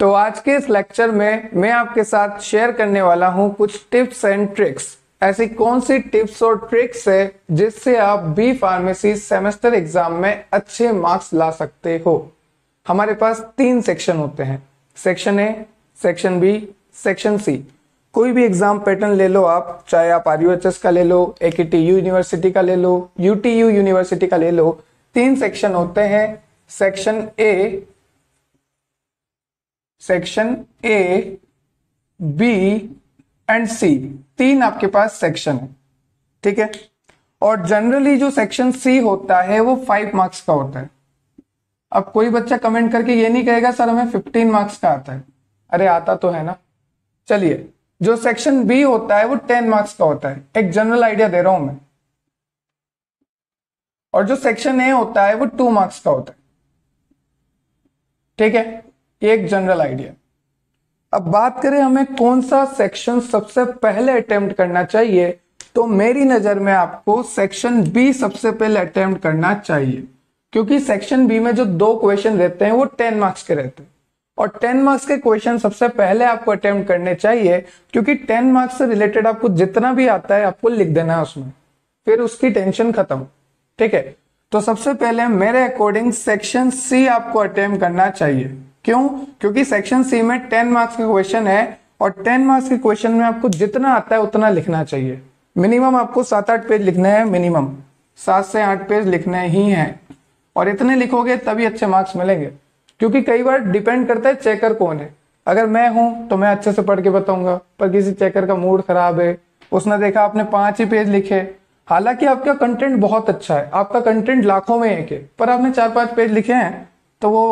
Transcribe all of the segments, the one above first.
तो आज के इस लेक्चर में मैं आपके साथ शेयर करने वाला हूं कुछ टिप्स एंड ट्रिक्स ऐसी कौन सी टिप्स और ट्रिक्स है जिससे आप बी फार्मेसी सेमेस्टर एग्जाम में अच्छे मार्क्स ला सकते हो हमारे पास तीन सेक्शन होते हैं section A section B section C कोई भी एग्जाम पैटर्न ले लो आप चाहे आप आर का ले लो ए यूनिवर्सिटी का ले लो यू यूनिवर्सिटी का ले लो तीन सेक्शन होते हैं section A section A B and C तीन आपके पास सेक्शन है ठीक है और जनरली जो सेक्शन सी होता है वो फाइव मार्क्स का होता है अब कोई बच्चा कमेंट करके ये नहीं कहेगा सर हमें फिफ्टीन मार्क्स का आता है अरे आता तो है ना चलिए जो सेक्शन बी होता है वो टेन मार्क्स का होता है एक जनरल आइडिया दे रहा हूं मैं और जो सेक्शन ए होता है वो टू मार्क्स का होता है ठीक है एक जनरल आइडिया अब बात करें हमें कौन सा सेक्शन सबसे पहले अटेम्प्ट करना चाहिए तो मेरी नजर में आपको सेक्शन बी सबसे पहले अटेम्प्ट करना चाहिए क्योंकि सेक्शन बी में जो दो क्वेश्चन रहते हैं वो टेन मार्क्स के रहते हैं और टेन मार्क्स के क्वेश्चन सबसे पहले आपको अटेम्प्ट करने चाहिए क्योंकि टेन मार्क्स से रिलेटेड आपको जितना भी आता है आपको लिख देना है उसमें फिर उसकी टेंशन खत्म ठीक है तो सबसे पहले मेरे अकॉर्डिंग सेक्शन सी आपको अटेम्प्ट करना चाहिए क्यों क्योंकि सेक्शन सी में टेन मार्क्स का क्वेश्चन है और टेन मार्क्स के क्वेश्चन में आपको जितना आता है उतना लिखना चाहिए मिनिमम आपको सात आठ पेज लिखना है मिनिमम सात से आठ पेज लिखने ही हैं और इतने लिखोगे तभी अच्छे मार्क्स मिलेंगे क्योंकि कई बार डिपेंड करता है चेकर कौन है अगर मैं हूं तो मैं अच्छे से पढ़ के बताऊंगा पर किसी चेकर का मूड खराब है उसने देखा आपने पांच ही पेज लिखे हालांकि आपका कंटेंट बहुत अच्छा है आपका कंटेंट लाखों में एक है पर आपने चार पांच पेज लिखे हैं तो वो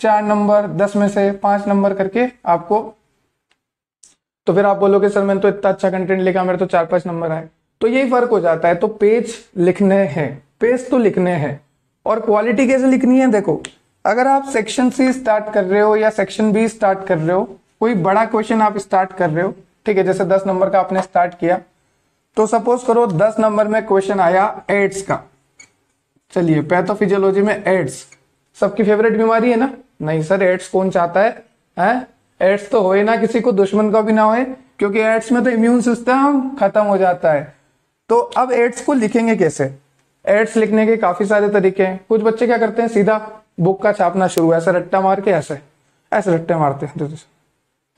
चार नंबर दस में से पांच नंबर करके आपको तो फिर आप बोलोगे सर मैंने तो इतना अच्छा कंटेंट लिखा मेरे तो चार पांच नंबर आए तो यही फर्क हो जाता है तो पेज लिखने हैं पेज तो लिखने हैं और क्वालिटी कैसे लिखनी है देखो अगर आप सेक्शन सी स्टार्ट कर रहे हो या सेक्शन बी स्टार्ट कर रहे हो कोई बड़ा क्वेश्चन आप स्टार्ट कर रहे हो ठीक है जैसे दस नंबर का आपने स्टार्ट किया तो सपोज करो दस नंबर में क्वेश्चन आया एड्स का चलिए पैथोफिजियोलॉजी में एड्स सबकी फेवरेट बीमारी है ना नहीं सर एड्स कौन चाहता है हैं एड्स तो होए ना किसी को दुश्मन का भी ना होए क्योंकि एड्स में तो इम्यून सिस्टम खत्म हो जाता है तो अब एड्स को लिखेंगे कैसे एड्स लिखने के काफी सारे तरीके हैं कुछ बच्चे क्या करते हैं सीधा बुक का छापना शुरू ऐसा रट्टा मार के ऐसे ऐसे रट्टे मारते हैं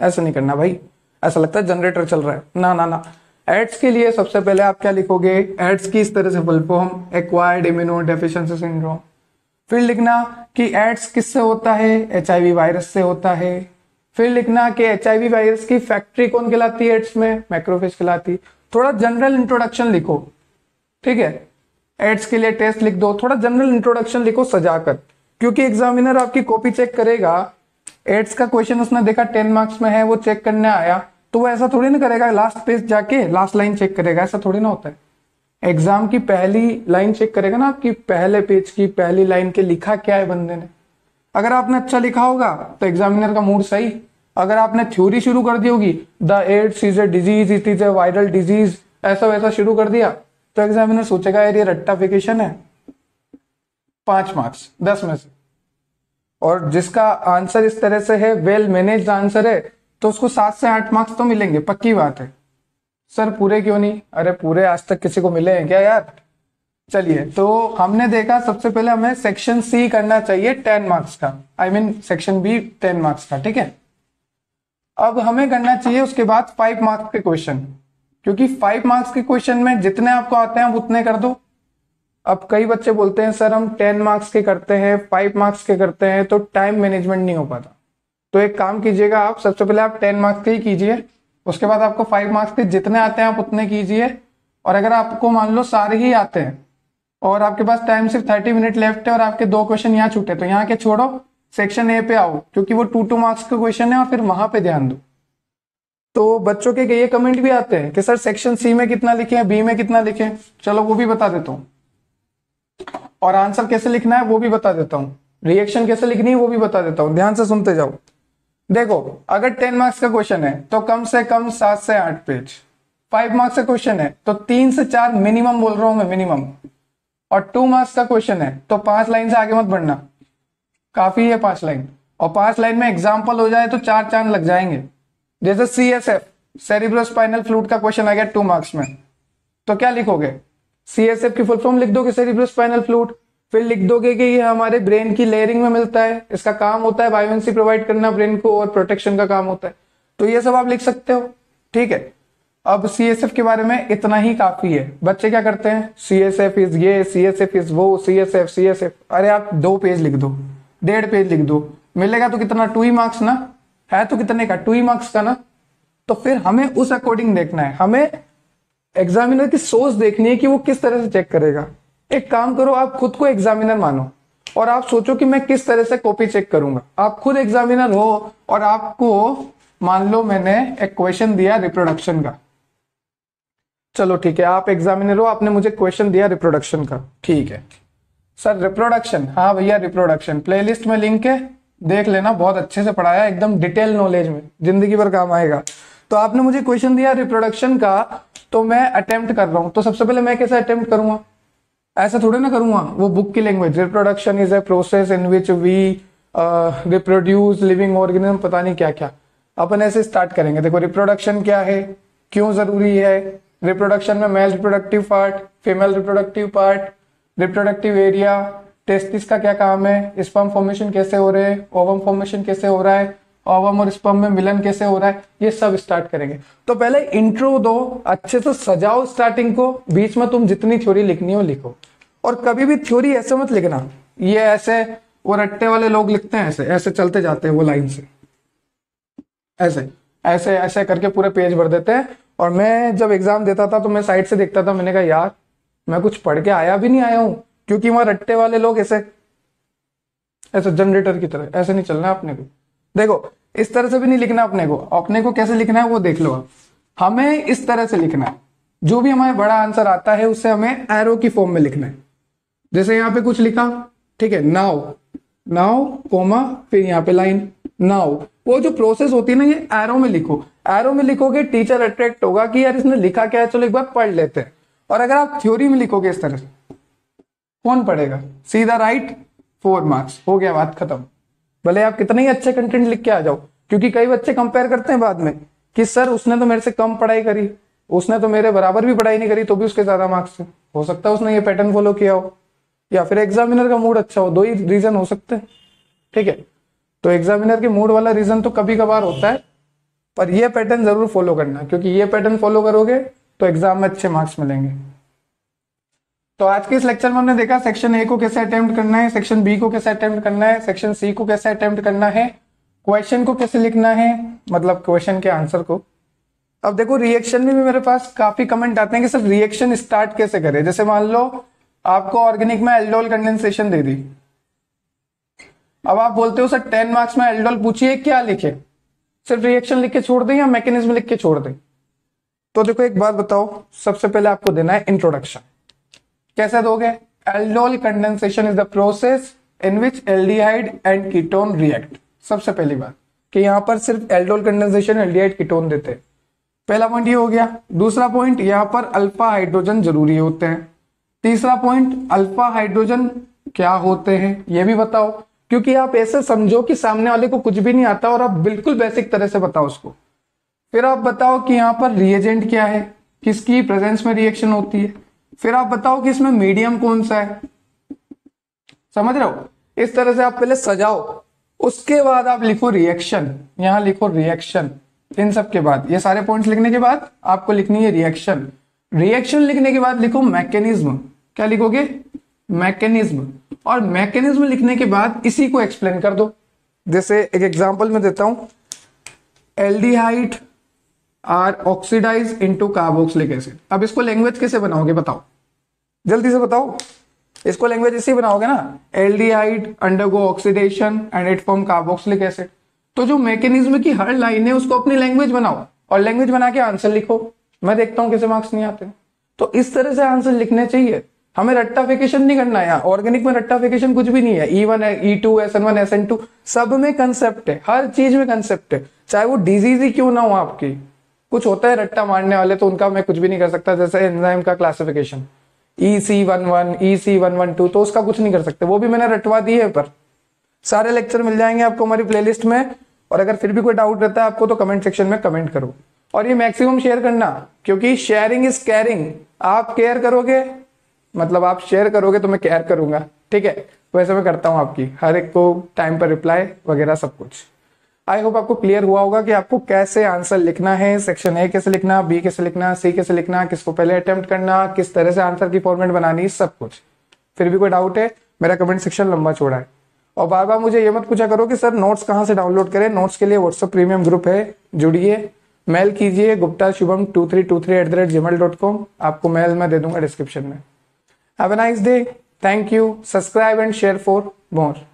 ऐसा नहीं करना भाई ऐसा लगता है जनरेटर चल रहा है ना ना ना एड्स के लिए सबसे पहले आप क्या लिखोगे एड्स की इस तरह से full acquired immuno deficiency syndrome फिर लिखना कि एड्स किससे होता है एच वायरस से होता है फिर लिखना कि एच वायरस की फैक्ट्री कौन खिलाती है एड्स में माइक्रोफेज खिलाती थोड़ा जनरल इंट्रोडक्शन लिखो ठीक है एड्स के लिए टेस्ट लिख दो थोड़ा जनरल इंट्रोडक्शन लिखो सजाकर क्योंकि एग्जामिनर आपकी कॉपी चेक करेगा एड्स का क्वेश्चन उसने देखा टेन मार्क्स में है वो चेक करने आया तो वो ऐसा थोड़ी ना करेगा लास्ट पेज जाके लास्ट लाइन चेक करेगा ऐसा थोड़ी ना होता है एग्जाम की पहली लाइन चेक करेगा ना आपकी पहले पेज की पहली लाइन के लिखा क्या है बंदे ने अगर आपने अच्छा लिखा होगा तो एग्जामिनर का मूड सही अगर आपने थ्योरी शुरू कर दी होगी the AIDS is a disease it is a viral disease ऐसा वैसा शुरू कर दिया तो एग्जामिनर सोचेगा यार ये रट्टाफिकेशन है पांच मार्क्स दस में से और जिसका आंसर इस तरह से है वेल मैनेज आंसर है तो उसको सात से आठ मार्क्स तो मिलेंगे पक्की बात है सर पूरे क्यों नहीं अरे पूरे आज तक किसी को मिले हैं क्या यार चलिए तो हमने देखा सबसे पहले हमें सेक्शन सी करना चाहिए टेन मार्क्स का I mean section B ten marks का ठीक है अब हमें करना चाहिए उसके बाद फाइव मार्क्स के क्वेश्चन क्योंकि फाइव मार्क्स के क्वेश्चन में जितने आपको आते हैं आप उतने कर दो अब कई बच्चे बोलते हैं सर हम टेन मार्क्स के करते हैं फाइव मार्क्स के करते हैं तो टाइम मैनेजमेंट नहीं हो पाता तो एक काम कीजिएगा आप सबसे पहले आप टेन मार्क्स के ही कीजिए उसके बाद आपको फाइव मार्क्स के जितने आते हैं आप उतने कीजिए और अगर आपको मान लो सारे ही आते हैं और आपके पास टाइम सिर्फ थर्टी मिनट लेफ्ट है और आपके दो क्वेश्चन यहाँ छूटे तो यहाँ के छोड़ो सेक्शन ए पे आओ क्योंकि वो टू टू मार्क्स के क्वेश्चन है और फिर वहां पे ध्यान दो तो बच्चों के ये कमेंट भी आते हैं कि सर सेक्शन सी में कितना लिखे बी में कितना लिखे चलो वो भी बता देता हूँ और आंसर कैसे लिखना है वो भी बता देता हूँ रिएक्शन कैसे लिखनी है वो भी बता देता हूँ ध्यान से सुनते जाओ देखो अगर टेन मार्क्स का क्वेश्चन है तो कम से कम सात से आठ पेज फाइव मार्क्स का क्वेश्चन है तो तीन से चार मिनिमम बोल रहा हूं मैं मिनिमम और टू मार्क्स का क्वेश्चन है तो पांच लाइन से आगे मत बढ़ना काफी है पांच लाइन और पांच लाइन में एग्जाम्पल हो जाए तो चार चांद लग जाएंगे जैसे C S F cerebrospinal fluid का क्वेश्चन आ गया टू मार्क्स में तो क्या लिखोगे सी एस एफ की फुल फॉर्म लिख दोगे सेरिब्रोस्पाइनल फ्लूट फिर लिख दोगे कि ये हमारे ब्रेन की लेयरिंग में मिलता है इसका काम होता है वाइवेंसी प्रोवाइड करना ब्रेन को और प्रोटेक्शन का काम होता है तो ये सब आप लिख सकते हो ठीक है अब सी एस एफ के बारे में इतना ही काफी है बच्चे क्या करते हैं सी एस एफ इज ये सी एस एफ इज वो C S F C S F अरे आप दो पेज लिख दो डेढ़ पेज लिख दो मिलेगा तो कितना टू ही मार्क्स ना है तो कितने का टू ही मार्क्स का ना तो फिर हमें उस अकॉर्डिंग देखना है हमें एग्जामिनर की सोच देखनी है कि वो किस तरह से चेक करेगा एक काम करो आप खुद को एग्जामिनर मानो और आप सोचो कि मैं किस तरह से कॉपी चेक करूंगा आप खुद एग्जामिनर हो और आपको मान लो मैंने एक क्वेश्चन दिया रिप्रोडक्शन का चलो ठीक है आप एग्जामिनर हो आपने मुझे क्वेश्चन दिया रिप्रोडक्शन का ठीक है सर रिप्रोडक्शन हाँ भैया रिप्रोडक्शन प्लेलिस्ट में लिंक है देख लेना बहुत अच्छे से पढ़ाया एकदम डिटेल नॉलेज में जिंदगी भर काम आएगा तो आपने मुझे क्वेश्चन दिया रिप्रोडक्शन का तो मैं अटेम्प्ट कर रहा हूं तो सबसे पहले मैं कैसे अटेम्प्ट करूंगा ऐसा थोड़े ना करूंगा वो बुक की language reproduction is a process in which we reproduce living organism पता नहीं क्या क्या अपन ऐसे स्टार्ट करेंगे देखो रिप्रोडक्शन क्या है क्यों जरूरी है रिप्रोडक्शन में male reproductive part female reproductive part reproductive area testis का क्या काम है स्पम फॉर्मेशन कैसे हो रहे हैं ओवम फॉर्मेशन कैसे हो रहा है ओवम और स्पम में मिलन कैसे हो रहा है ये सब स्टार्ट करेंगे तो पहले इंट्रो दो अच्छे से सजाओ स्टार्टिंग को बीच में तुम जितनी थ्योरी लिखनी हो लिखो और कभी भी थ्योरी ऐसे मत लिखना ये ऐसे वो रट्टे वाले लोग लिखते हैं ऐसे ऐसे चलते जाते हैं वो लाइन से ऐसे ऐसे ऐसे करके पूरे पेज भर देते हैं और मैं जब एग्जाम देता था तो मैं साइड से देखता था मैंने कहा यार मैं कुछ पढ़ के आया भी नहीं आया हूं क्योंकि वहां रट्टे वाले लोग ऐसे ऐसे जनरेटर की तरह ऐसे नहीं चलना है आपने को देखो इस तरह से भी नहीं लिखना अपने को अपने को कैसे लिखना है वो देख लो हमें इस तरह से लिखना है जो भी हमारे बड़ा आंसर आता है उससे हमें एरो की फॉर्म में लिखना है जैसे यहाँ पे कुछ लिखा ठीक है नाउ नाउ कोमा फिर यहाँ पे लाइन नाउ वो जो प्रोसेस होती है ना ये एरो में लिखो एरो में लिखोगे टीचर अट्रैक्ट होगा कि यार इसने लिखा क्या है चलो एक बार पढ़ लेते हैं और अगर आप थ्योरी में लिखोगे इस तरह से कौन पढ़ेगा सीधा राइट फोर मार्क्स हो गया बात खत्म भले आप कितने ही अच्छे कंटेंट लिख के आ जाओ क्योंकि कई बच्चे कंपेयर करते हैं बाद में कि सर उसने तो मेरे से कम पढ़ाई करी उसने तो मेरे बराबर भी पढ़ाई नहीं करी तो भी उसके ज्यादा मार्क्स है हो सकता है उसने ये पैटर्न फॉलो किया हो या फिर एग्जामिनर का मूड अच्छा हो दो ही रीजन हो सकते हैं ठीक है तो एग्जामिनर के मूड वाला रीजन तो कभी कभार होता है पर यह पैटर्न जरूर फॉलो करना क्योंकि ये पैटर्न फॉलो करोगे तो एग्जाम में अच्छे मार्क्स मिलेंगे तो आज के इस लेक्चर में हमने देखा सेक्शन ए को कैसे अटेम्प्ट करना है सेक्शन बी को कैसे अटेम्प्ट करना है सेक्शन सी को कैसे अटेम्प्ट करना है क्वेश्चन को कैसे लिखना है मतलब क्वेश्चन के आंसर को अब देखो रिएक्शन में भी मेरे पास काफी कमेंट आते हैं कि सर रिएक्शन स्टार्ट कैसे करें जैसे मान लो आपको ऑर्गेनिक में एल्डोल कंडेंसेशन दे दी अब आप बोलते हो सर टेन मार्क्स में एल्डोल पूछिए क्या लिखे सिर्फ रिएक्शन लिख के छोड़ दें या मैकेनिज्म लिख के छोड़ दें तो देखो एक बात बताओ सबसे पहले आपको देना है इंट्रोडक्शन कैसे दोगे aldol condensation is the process in which aldehyde and ketone react सबसे पहली बात कि यहां पर सिर्फ एल्डोल कंडेंसेशन एल्डिहाइड कीटोन देते हैं पहला पॉइंट ये हो गया दूसरा पॉइंट यहां पर अल्फा हाइड्रोजन जरूरी होते हैं तीसरा पॉइंट अल्फा हाइड्रोजन क्या होते हैं ये भी बताओ क्योंकि आप ऐसे समझो कि सामने वाले को कुछ भी नहीं आता और आप बिल्कुल बेसिक तरह से बताओ उसको फिर आप बताओ कि यहाँ पर रिएजेंट क्या है किसकी प्रेजेंस में रिएक्शन होती है फिर आप बताओ कि इसमें मीडियम कौन सा है समझ रहे हो इस तरह से आप पहले सजाओ उसके बाद आप लिखो रिएक्शन यहां लिखो रिएक्शन इन सब के बाद ये सारे पॉइंट्स लिखने के बाद आपको लिखनी है रिएक्शन रिएक्शन लिखने के बाद लिखो मैकेनिज्म क्या लिखोगे मैकेनिज्म और मैकेनिज्म लिखने के बाद इसी को एक्सप्लेन कर दो जैसे एक एग्जांपल में देता हूं aldehyde are oxidize into carboxylic acid अब इसको लैंग्वेज कैसे बनाओगे बताओ जल्दी से बताओ इसको लैंग्वेज इसी बनाओगे ना aldehyde undergo oxidation and it form carboxylic acid तो जो मैकेनिज्म की हर लाइन है उसको अपनी लैंग्वेज बनाओ और लैंग्वेज बना के आंसर लिखो मैं देखता हूं कैसे मार्क्स नहीं आते तो इस तरह से आंसर लिखने चाहिए हमें रट्टाफिकेशन नहीं करना है ऑर्गेनिक में रट्टाफिकेशन कुछ भी नहीं है E one E two S N one S N two सब में कंसेप्ट है हर चीज में कंसेप्ट है चाहे वो डिजीज ही क्यों ना हो आपकी कुछ होता है रट्टा मारने वाले तो उनका मैं कुछ भी नहीं कर सकता जैसे एंजाइम का classification E C one one E C one one two तो उसका कुछ नहीं कर सकते वो भी मैंने रटवा दी है पर सारे लेक्चर मिल जाएंगे आपको हमारी प्लेलिस्ट में और अगर फिर भी कोई डाउट रहता है आपको तो कमेंट सेक्शन में कमेंट करो और ये मैक्सिमम शेयर करना क्योंकि शेयरिंग इज केयरिंग आप केयर करोगे मतलब आप शेयर करोगे तो मैं केयर करूंगा ठीक है वैसे मैं करता हूं आपकी हर एक को टाइम पर रिप्लाई वगैरह सब कुछ आई होप आपको क्लियर हुआ होगा कि आपको कैसे आंसर लिखना है सेक्शन ए कैसे लिखना बी कैसे लिखना सी कैसे लिखना किसको पहले अटेम्प्ट करना किस तरह से आंसर की फॉर्मेट बनानी सब कुछ फिर भी कोई डाउट है मेरा कमेंट सेक्शन लंबा छोड़ा है और बार बार मुझे ये मत पूछा करो कि सर नोट्स कहाँ से डाउनलोड करें नोट्स के लिए व्हाट्सअप प्रीमियम ग्रुप है जुड़िए मेल कीजिए Gupta Shubham two three two three at the rate G mail dot com आपको मेल मैं दे दूंगा डिस्क्रिप्शन में have a nice day thank you subscribe and share for more